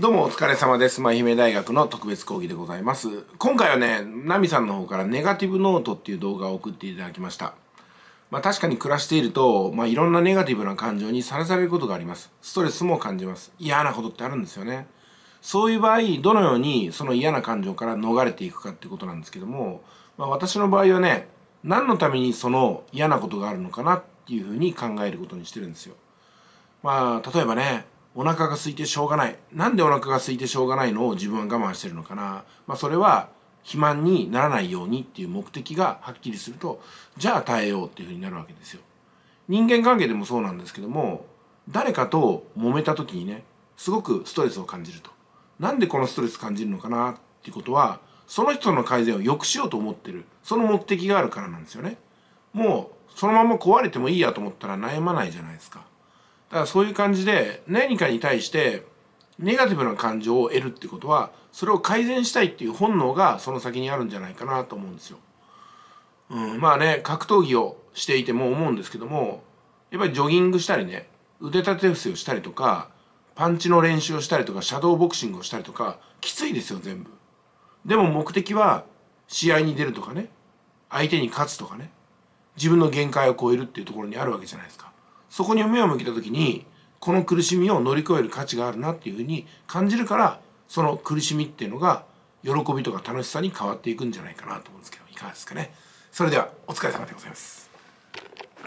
どうもお疲れ様です。舞姫大学の特別講義でございます。今回はね、ナミさんの方からネガティブノートっていう動画を送っていただきました。まあ確かに暮らしていると、まあいろんなネガティブな感情にさらされることがあります。ストレスも感じます。嫌なことってあるんですよね。そういう場合、どのようにその嫌な感情から逃れていくかってことなんですけども、まあ私の場合はね、何のためにその嫌なことがあるのかなっていうふうに考えることにしてるんですよ。まあ例えばね、お腹が空いてしょうがない。なんでお腹が空いてしょうがないのを自分は我慢してるのかな。まあそれは肥満にならないようにっていう目的がはっきりすると、じゃあ耐えようっていうふうになるわけですよ。人間関係でもそうなんですけども、誰かと揉めた時にね、すごくストレスを感じると。なんでこのストレス感じるのかなっていうことは、その人の改善を良くしようと思ってる。その目的があるからなんですよね。もうそのまま壊れてもいいやと思ったら悩まないじゃないですか。だからそういう感じで何かに対してネガティブな感情を得るってことはそれを改善したいっていう本能がその先にあるんじゃないかなと思うんですよ。うん、まあね格闘技をしていても思うんですけどもやっぱりジョギングしたりね腕立て伏せをしたりとかパンチの練習をしたりとかシャドーボクシングをしたりとかきついですよ全部。でも目的は試合に出るとかね相手に勝つとかね自分の限界を超えるっていうところにあるわけじゃないですか。そこに目を向けた時にこの苦しみを乗り越える価値があるなっていうふうに感じるからその苦しみっていうのが喜びとか楽しさに変わっていくんじゃないかなと思うんですけどいかがですかね。それではお疲れ様でございます。